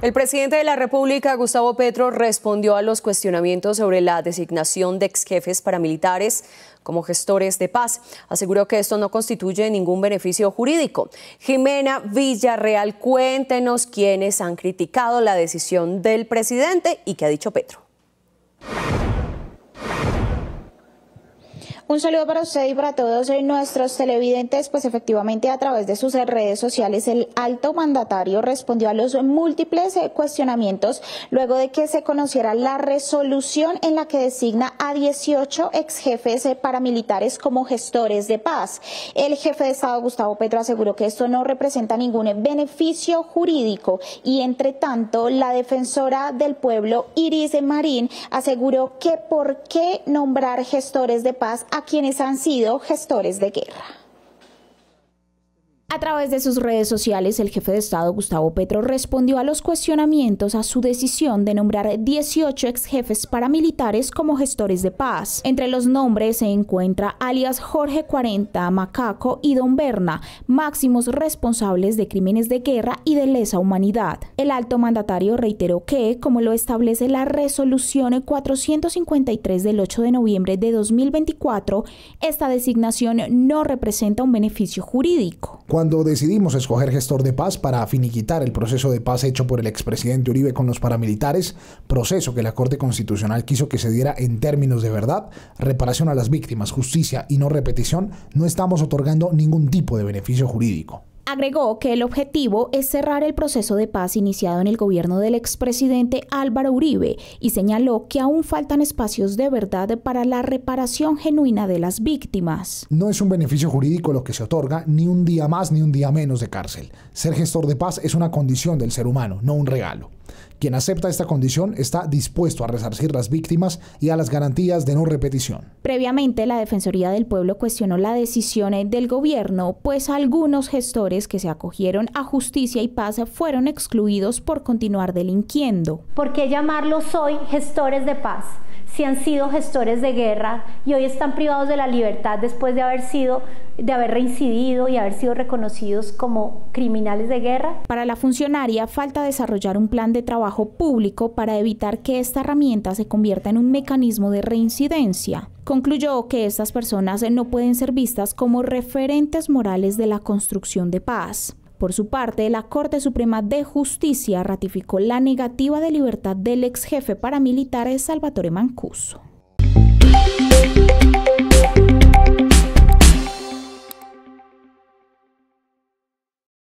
El presidente de la República, Gustavo Petro, respondió a los cuestionamientos sobre la designación de exjefes paramilitares como gestores de paz. Aseguró que esto no constituye ningún beneficio jurídico. Jimena Villarreal, cuéntenos quiénes han criticado la decisión del presidente y qué ha dicho Petro. Un saludo para usted y para todos nuestros televidentes, pues efectivamente a través de sus redes sociales el alto mandatario respondió a los múltiples eh, cuestionamientos luego de que se conociera la resolución en la que designa a 18 ex jefes paramilitares como gestores de paz. El jefe de Estado Gustavo Petro aseguró que esto no representa ningún beneficio jurídico y entre tanto la defensora del pueblo Iris Marín aseguró que por qué nombrar gestores de paz a a quienes han sido gestores de guerra. A través de sus redes sociales, el jefe de Estado Gustavo Petro respondió a los cuestionamientos a su decisión de nombrar 18 ex jefes paramilitares como gestores de paz. Entre los nombres se encuentra alias Jorge 40, Macaco y Don Berna, máximos responsables de crímenes de guerra y de lesa humanidad. El alto mandatario reiteró que, como lo establece la resolución 453 del 8 de noviembre de 2024, esta designación no representa un beneficio jurídico. Cuando decidimos escoger gestor de paz para finiquitar el proceso de paz hecho por el expresidente Uribe con los paramilitares, proceso que la Corte Constitucional quiso que se diera en términos de verdad, reparación a las víctimas, justicia y no repetición, no estamos otorgando ningún tipo de beneficio jurídico. Agregó que el objetivo es cerrar el proceso de paz iniciado en el gobierno del expresidente Álvaro Uribe y señaló que aún faltan espacios de verdad para la reparación genuina de las víctimas. No es un beneficio jurídico lo que se otorga, ni un día más ni un día menos de cárcel. Ser gestor de paz es una condición del ser humano, no un regalo. Quien acepta esta condición está dispuesto a resarcir las víctimas y a las garantías de no repetición. Previamente, la Defensoría del Pueblo cuestionó la decisión del gobierno, pues algunos gestores que se acogieron a justicia y paz fueron excluidos por continuar delinquiendo. ¿Por qué llamarlos hoy gestores de paz? si han sido gestores de guerra y hoy están privados de la libertad después de haber sido de haber reincidido y haber sido reconocidos como criminales de guerra. Para la funcionaria falta desarrollar un plan de trabajo público para evitar que esta herramienta se convierta en un mecanismo de reincidencia. Concluyó que estas personas no pueden ser vistas como referentes morales de la construcción de paz. Por su parte, la Corte Suprema de Justicia ratificó la negativa de libertad del ex jefe paramilitar Salvatore Mancuso.